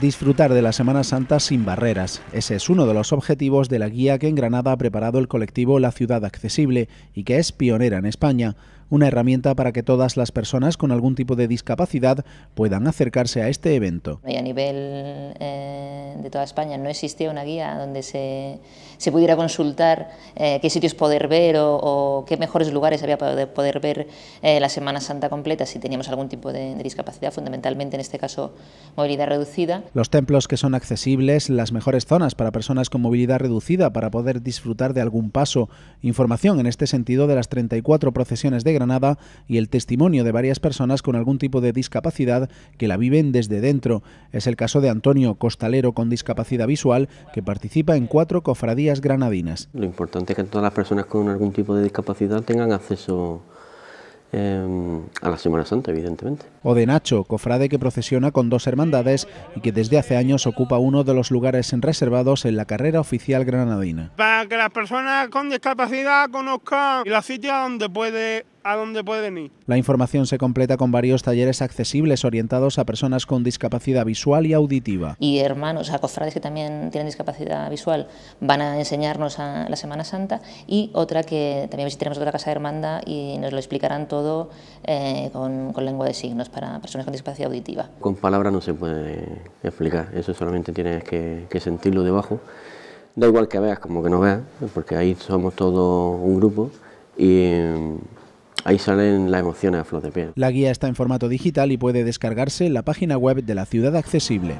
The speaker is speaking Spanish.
disfrutar de la Semana Santa sin barreras. Ese es uno de los objetivos de la guía que en Granada ha preparado el colectivo La Ciudad Accesible y que es pionera en España, una herramienta para que todas las personas con algún tipo de discapacidad puedan acercarse a este evento. a nivel eh, toda España, no existía una guía donde se, se pudiera consultar eh, qué sitios poder ver o, qué mejores lugares había para poder, ver eh, la Semana Santa completa si teníamos algún tipo de, de, discapacidad, fundamentalmente en este caso movilidad reducida. Los templos que son accesibles, las mejores zonas para personas con movilidad reducida para poder disfrutar de algún paso, información en este sentido de las 34 procesiones de Granada y el testimonio de varias personas con algún tipo de discapacidad que la viven desde dentro. Es el caso de Antonio Costalero con discapacidad discapacidad visual que participa en cuatro cofradías granadinas. Lo importante es que todas las personas con algún tipo de discapacidad tengan acceso em, a la Semana Santa, evidentemente. O de Nacho, cofrade que procesiona con dos hermandades y que desde hace años ocupa uno de los lugares reservados en la carrera oficial granadina. Para que las personas con discapacidad conozcan la sitio donde puede a dónde pueden ir. La información se completa con varios talleres accesibles orientados a personas con discapacidad visual y auditiva. Y hermanos, a cofrades que también tienen discapacidad visual, van a enseñarnos a la Semana Santa y otra que también visitaremos otra casa de hermanda y nos lo explicarán todo eh, con, lengua de signos para personas con discapacidad auditiva. Con palabras no se puede explicar, eso solamente tienes que, que sentirlo debajo da igual que veas como que no veas, porque ahí somos todo un grupo y Ahí salen las emociones a flor de piel. La guía está en formato digital y puede descargarse en la página web de la ciudad accesible.